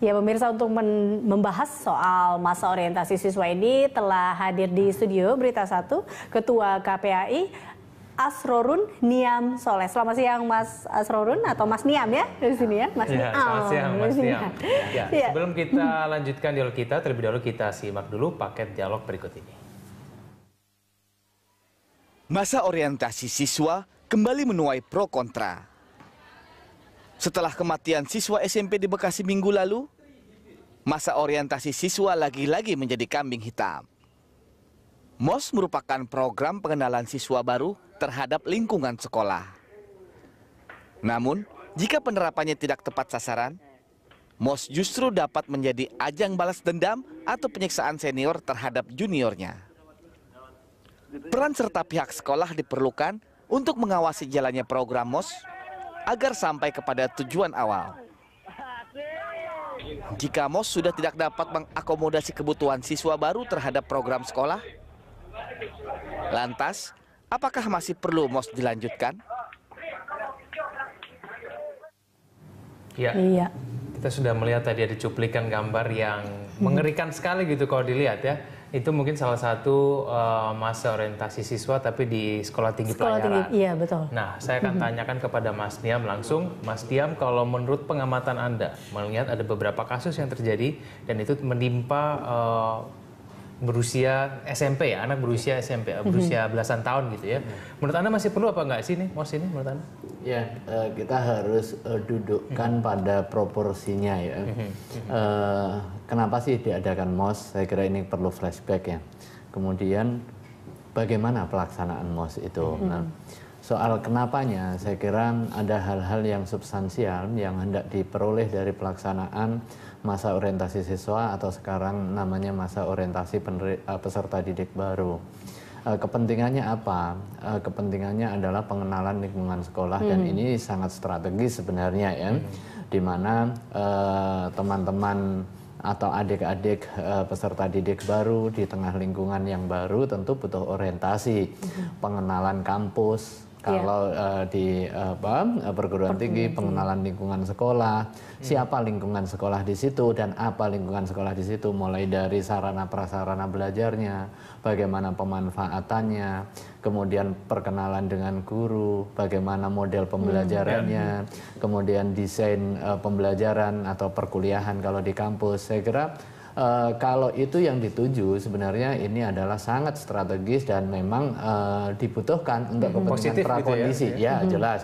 Ya pemirsa untuk membahas soal masa orientasi siswa ini telah hadir di studio Berita 1 Ketua KPAI Asrorun Niam Soleh. Selamat siang Mas Asrorun atau Mas Niam ya di sini ya Mas ya, Niam. Selamat siang Mas iya. Niam. Ya, ya. Sebelum kita lanjutkan dialog kita terlebih dahulu kita simak dulu paket dialog berikut ini. Masa orientasi siswa kembali menuai pro kontra. Setelah kematian siswa SMP di Bekasi minggu lalu, masa orientasi siswa lagi-lagi menjadi kambing hitam. MOS merupakan program pengenalan siswa baru terhadap lingkungan sekolah. Namun, jika penerapannya tidak tepat sasaran, MOS justru dapat menjadi ajang balas dendam atau penyiksaan senior terhadap juniornya peran serta pihak sekolah diperlukan untuk mengawasi jalannya program MOS agar sampai kepada tujuan awal. Jika MOS sudah tidak dapat mengakomodasi kebutuhan siswa baru terhadap program sekolah, lantas apakah masih perlu MOS dilanjutkan? Ya. Iya. Kita sudah melihat tadi ada cuplikan gambar yang mengerikan sekali gitu kalau dilihat ya itu mungkin salah satu uh, masa orientasi siswa tapi di sekolah tinggi sekolah pelayaran. Tinggi, iya betul. Nah, saya akan mm-hmm. tanyakan kepada Mas Diam langsung. Mas Diam, kalau menurut pengamatan Anda, melihat ada beberapa kasus yang terjadi dan itu menimpa uh, berusia SMP ya, anak berusia SMP, eh, mm-hmm. berusia belasan tahun gitu ya. Menurut Anda masih perlu apa enggak sih nih, Mos ini menurut Anda? Ya, kita harus eh, dudukkan hmm. pada proporsinya ya. Hmm. Uh, kenapa sih diadakan MOS? Saya kira ini perlu flashback ya. Kemudian bagaimana pelaksanaan MOS itu? Hmm. Nah, soal kenapanya, saya kira ada hal-hal yang substansial yang hendak diperoleh dari pelaksanaan masa orientasi siswa atau sekarang namanya masa orientasi peserta didik baru. Eh, kepentingannya apa? Eh, kepentingannya adalah pengenalan lingkungan sekolah hmm. dan ini sangat strategis sebenarnya ya, hmm. di mana eh, teman-teman atau adik-adik uh, peserta didik baru di tengah lingkungan yang baru tentu butuh orientasi, hmm. pengenalan kampus, Iya. kalau yeah. uh, di eh, apa, eh, perguruan tinggi pengenalan lingkungan sekolah hmm. siapa lingkungan sekolah di situ dan apa lingkungan sekolah di situ mulai dari sarana prasarana belajarnya bagaimana pemanfaatannya kemudian perkenalan dengan guru bagaimana model hmm, pembelajarannya hmm. kemudian desain uh, pembelajaran atau perkuliahan kalau di kampus saya kira uh, kalau itu yang dituju sebenarnya ini adalah sangat strategis dan memang uh, dibutuhkan untuk hmm. kepentingan prakondisi gitu ya, ya, ya jelas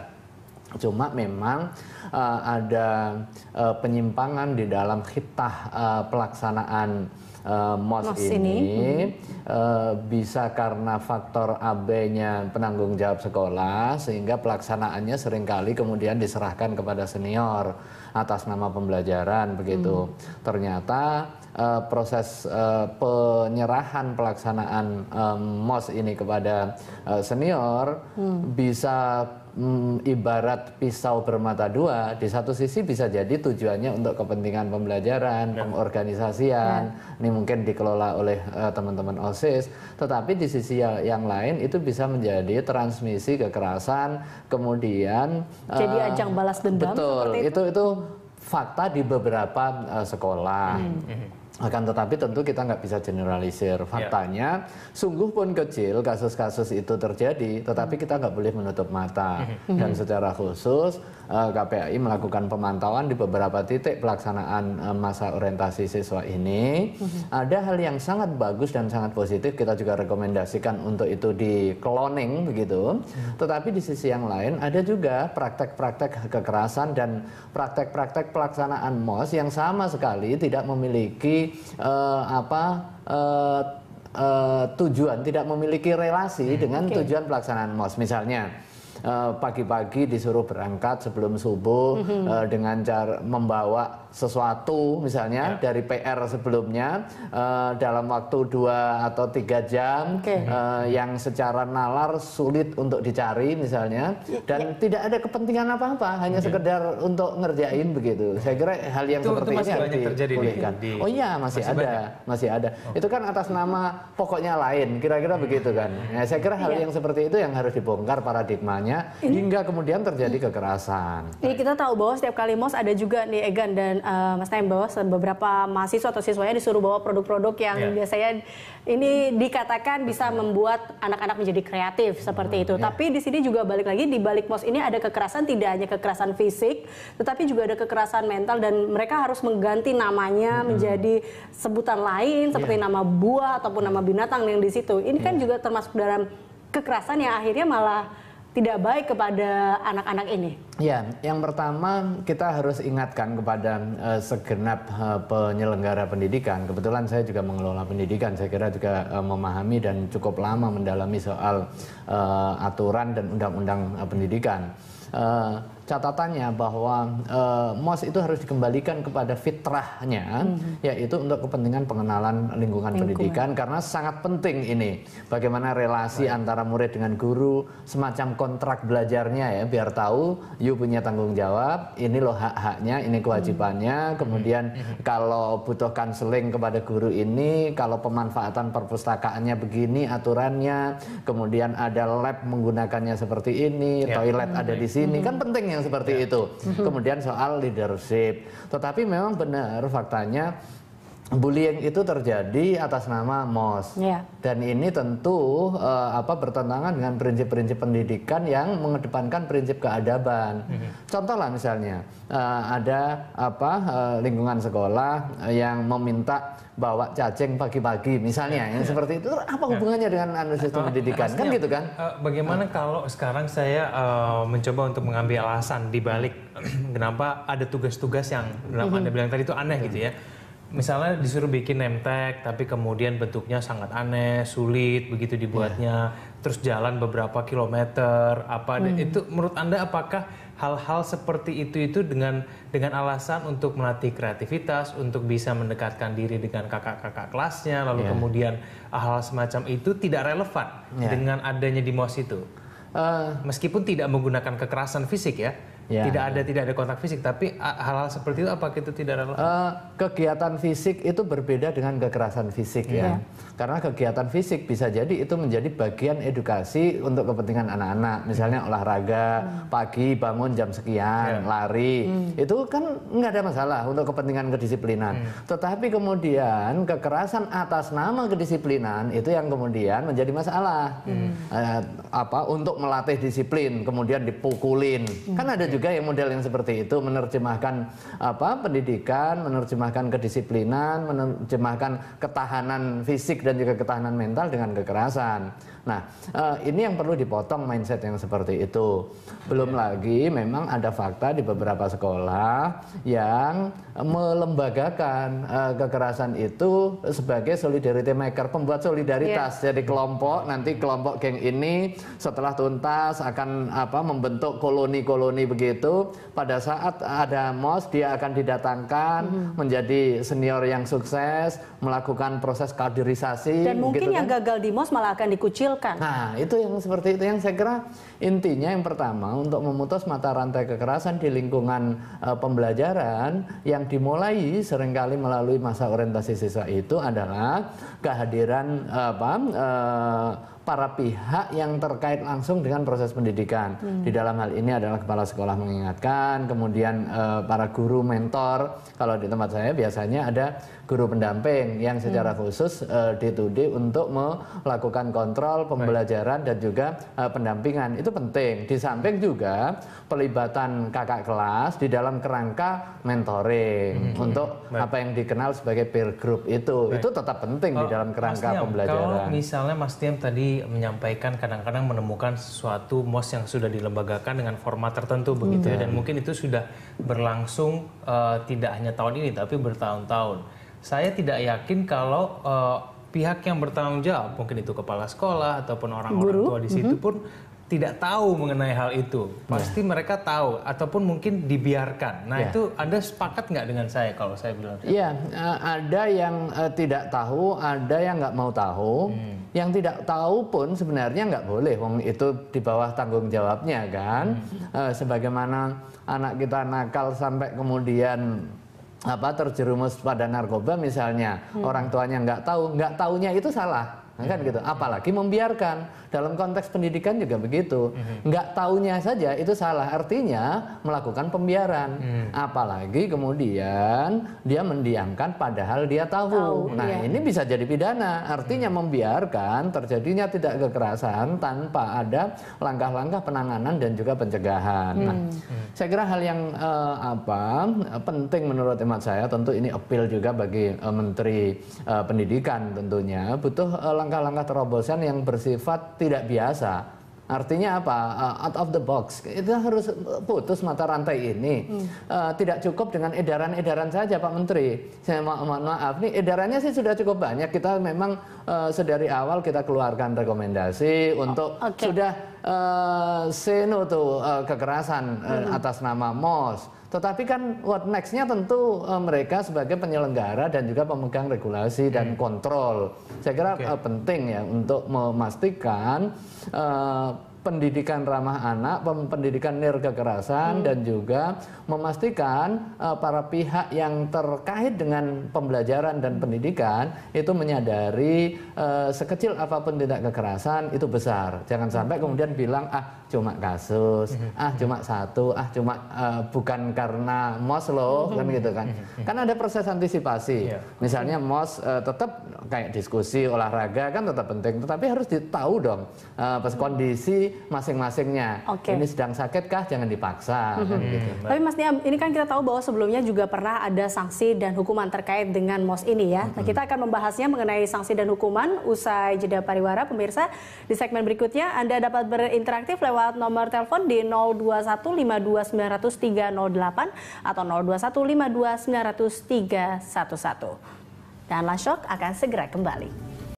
Cuma memang uh, ada uh, penyimpangan di dalam hitah uh, eh, pelaksanaan uh, MOS, MOS ini, ini. Uh, bisa karena faktor AB-nya penanggung jawab sekolah sehingga pelaksanaannya seringkali kemudian diserahkan kepada senior atas nama pembelajaran begitu. Hmm. Ternyata uh, proses uh, penyerahan pelaksanaan um, MOS ini kepada uh, senior hmm. bisa mm, ibarat pisau bermata dua, di satu sisi bisa jadi tujuannya untuk kepentingan pembelajaran, ya. pengorganisasian, ya. ini mungkin dikelola oleh eh, teman-teman uh, OSIS, tetapi di sisi ya, yang lain itu bisa menjadi transmisi kekerasan, kemudian jadi uh, ajang balas dendam. Betul, itu. itu itu fakta di beberapa uh, sekolah. Hmm. hmm akan tetapi tentu kita nggak bisa generalisir iya. faktanya yeah. sungguh pun kecil kasus-kasus itu terjadi tetapi kita nggak boleh menutup mata mhm. dan mhm. secara khusus eh, KPAI melakukan pemantauan di beberapa titik pelaksanaan eh, masa orientasi siswa ini mhm. ada hal yang sangat bagus dan sangat positif kita juga rekomendasikan untuk itu di cloning begitu tetapi di sisi yang lain ada juga praktek-praktek kekerasan dan praktek-praktek pelaksanaan MOS yang sama sekali tidak memiliki uh, apa uh, uh, tujuan, tidak memiliki relasi hmm, dengan okay. tujuan pelaksanaan MOS misalnya Eh, pagi-pagi disuruh berangkat sebelum subuh mm -hmm. uh, dengan cara membawa sesuatu misalnya yeah. dari PR sebelumnya uh, dalam waktu dua atau tiga jam okay. uh, yang secara nalar sulit untuk dicari misalnya ya. dan yeah. tidak ada kepentingan apa-apa hanya yeah. sekedar untuk ngerjain begitu saya kira hal yang itu, seperti itu masih ini banyak terjadi di, di, oh iya masih, masih ada banyak. masih ada oh. itu kan atas nama pokoknya lain kira-kira begitu kan hmm. ya, saya kira hal iya. yang seperti itu yang harus dibongkar paradigmanya ini, hingga kemudian terjadi kekerasan. Ini kita tahu bahwa setiap kali MOS ada juga nih Egan dan uh, Mas Naim bahwa beberapa mahasiswa atau siswanya disuruh bawa produk-produk yang yeah. biasanya ini dikatakan bisa membuat anak-anak menjadi kreatif seperti itu. Yeah. Tapi di sini juga balik lagi di balik MOS ini ada kekerasan tidak hanya kekerasan fisik tetapi juga ada kekerasan mental dan mereka harus mengganti namanya hmm. menjadi sebutan lain seperti yeah. nama buah ataupun nama binatang yang di situ. Ini yeah. kan iya. juga termasuk dalam kekerasan yang akhirnya malah tidak baik kepada anak-anak ini? Ya, yang pertama kita harus ingatkan kepada uh, segenap uh, penyelenggara pendidikan. Kebetulan saya juga mengelola pendidikan, saya kira juga uh, memahami dan cukup lama mendalami soal uh, aturan dan undang-undang uh, pendidikan. Uh, catatannya bahwa e, eh, MOS itu harus dikembalikan kepada fitrahnya mm-hmm. yaitu untuk kepentingan pengenalan lingkungan, lingkungan pendidikan karena sangat penting ini bagaimana relasi right. antara murid dengan guru semacam kontrak belajarnya ya biar tahu you punya tanggung jawab ini loh hak-haknya ini mhm. kewajibannya mm-hmm. kemudian mm-hmm. kalau butuh counseling kepada guru ini kalau pemanfaatan perpustakaannya begini aturannya kemudian ada lab menggunakannya seperti ini yeah. toilet mm-hmm. ada mhm. di sini mm-hmm. kan penting ya yang seperti iya. itu. Kemudian soal leadership. Tetapi memang benar faktanya bullying itu terjadi atas nama MOS. Yeah. Dan ini tentu uh, apa bertentangan dengan prinsip-prinsip pendidikan yang mengedepankan prinsip keadaban. Mm -hmm. lah misalnya uh, ada apa uh, lingkungan sekolah yang meminta bawa cacing pagi-pagi misalnya yeah. yang yeah. seperti itu apa ya. hubungannya yeah. dengan anu sistem uh, pendidikan kan gitu kan? bagaimana uh. kalau sekarang saya uh, mencoba untuk mengambil alasan dibalik kenapa ada tugas-tugas yang mm -hmm. Anda bilang tadi itu aneh mm -hmm. gitu ya? misalnya disuruh bikin name tag tapi kemudian bentuknya sangat aneh, sulit begitu dibuatnya, yeah. terus jalan beberapa kilometer, apa hmm. itu menurut Anda apakah hal-hal seperti itu itu dengan dengan alasan untuk melatih kreativitas, untuk bisa mendekatkan diri dengan kakak-kakak kelasnya, lalu yeah. kemudian hal-hal ah, semacam itu tidak relevan yeah. dengan adanya di MOS itu. Uh, Meskipun tidak menggunakan kekerasan fisik ya, Ya. Tidak ada tidak ada kontak fisik, tapi hal-hal seperti itu apa itu tidak relevan? Uh, kegiatan fisik itu berbeda dengan kekerasan fisik ya. ya. Karena kegiatan fisik bisa jadi itu menjadi bagian edukasi untuk kepentingan anak-anak. Misalnya olahraga, hmm. pagi bangun jam sekian, ya. lari. Hmm. Itu kan nggak ada masalah untuk kepentingan kedisiplinan. Hmm. Tetapi kemudian kekerasan atas nama kedisiplinan itu yang kemudian menjadi masalah. Hmm. Uh, apa untuk melatih disiplin kemudian dipukulin. Hmm. Kan ada juga yang model yang seperti itu menerjemahkan apa pendidikan, menerjemahkan kedisiplinan, menerjemahkan ketahanan fisik dan juga ketahanan mental dengan kekerasan. Nah, eh, ini yang perlu dipotong mindset yang seperti itu. Belum lagi memang ada fakta di beberapa sekolah yang melembagakan eh, kekerasan itu sebagai solidarity maker, pembuat solidaritas. Yeah. Jadi kelompok nanti kelompok geng ini setelah tuntas akan apa membentuk koloni-koloni begitu. Pada saat ada MOS dia akan didatangkan mm -hmm. menjadi senior yang sukses, melakukan proses kaderisasi dan mungkin yang kan. gagal di MOS malah akan dikucil ditampilkan. Nah, itu yang seperti itu yang saya kira intinya yang pertama untuk memutus mata rantai kekerasan di lingkungan e, pembelajaran yang dimulai seringkali melalui masa orientasi siswa itu adalah kehadiran e, apa e, para pihak yang terkait langsung dengan proses pendidikan. Hmm. Di dalam hal ini adalah kepala sekolah mengingatkan, kemudian e, para guru mentor. Kalau di tempat saya biasanya ada guru pendamping yang secara hmm. khusus dituduh eh, untuk melakukan kontrol, pembelajaran dan juga uh, pendampingan. Itu penting. Di samping juga pelibatan kakak kelas di dalam kerangka mentoring hmm. hmm. untuk Baik. apa yang dikenal sebagai peer group itu. Baik. Itu tetap penting oh, di dalam kerangka Mas pembelajaran. Kalau misalnya Mas Tiam tadi menyampaikan kadang-kadang menemukan sesuatu MOS yang sudah dilembagakan dengan format tertentu begitu ya hmm. dan mungkin itu sudah berlangsung uh, tidak hanya tahun ini tapi bertahun-tahun saya tidak yakin kalau uh, pihak yang bertanggung jawab, mungkin itu kepala sekolah ataupun orang-orang tua di situ mm -hmm. pun tidak tahu mengenai hal itu. Pasti yeah. mereka tahu ataupun mungkin dibiarkan. Nah, yeah. itu Anda sepakat nggak dengan saya kalau saya bilang? Iya, yeah, uh, ada yang uh, tidak tahu, ada yang nggak mau tahu. Hmm. Yang tidak tahu pun sebenarnya nggak boleh, wong itu di bawah tanggung jawabnya kan. Hmm. Uh, sebagaimana anak kita nakal sampai kemudian apa terjerumus pada narkoba misalnya orang tuanya nggak tahu nggak tahunya itu salah Nah, kan gitu. Apalagi membiarkan dalam konteks pendidikan juga begitu. Mhm. Nggak tahunya saja itu salah. Artinya melakukan pembiaran. Mhm. Apalagi kemudian dia mendiamkan padahal dia tahu. nah iya. ini bisa jadi pidana. Artinya mhm. membiarkan terjadinya tidak kekerasan tanpa ada langkah-langkah penanganan dan juga pencegahan. Nah, hmm. Hmm. saya kira hal yang eh, apa penting menurut hemat saya tentu ini appeal juga bagi eh, Menteri eh, Pendidikan tentunya butuh eh, langkah-langkah terobosan yang bersifat tidak biasa. Artinya apa? Uh, out of the box. Itu harus eh, putus mata rantai ini. Hmm. Uh, tidak cukup dengan edaran-edaran saja Pak Menteri. Saya ma ma maaf nih edarannya sih sudah cukup banyak. Kita memang uh, sedari awal kita keluarkan rekomendasi untuk okay. sudah uh, seno tuh uh, kekerasan uh, hmm. atas nama MOS. Tetapi kan what nextnya tentu uh, mereka sebagai penyelenggara dan juga pemegang regulasi hmm. dan kontrol. Saya kira okay. uh, penting ya untuk memastikan uh, pendidikan ramah anak, pendidikan kekerasan hmm. dan juga memastikan uh, para pihak yang terkait dengan pembelajaran dan pendidikan itu menyadari uh, sekecil apapun tindak kekerasan itu besar. Jangan sampai hmm. kemudian bilang ah cuma kasus, hmm. ah cuma hmm. satu, ah cuma uh, bukan karena MOS loh kan gitu kan. Kan ada proses antisipasi. Iya. Misalnya MOS uh, tetap kayak diskusi olahraga kan tetap penting, tetapi harus ditahu dong uh, pas kondisi masing-masingnya. Okay. Ini sedang sakit kah? Jangan dipaksa. Mm -hmm. kan, gitu. Iya. Tapi Mas Niam, ini kan kita tahu bahwa sebelumnya juga pernah ada sanksi dan hukuman terkait dengan MOS ini ya. Mm -hmm. Nah, kita akan membahasnya mengenai sanksi dan hukuman usai jeda pariwara pemirsa. Di segmen berikutnya Anda dapat berinteraktif lewat nomor telepon di 0215290308 atau 0215290311. Dan Lashok akan segera kembali.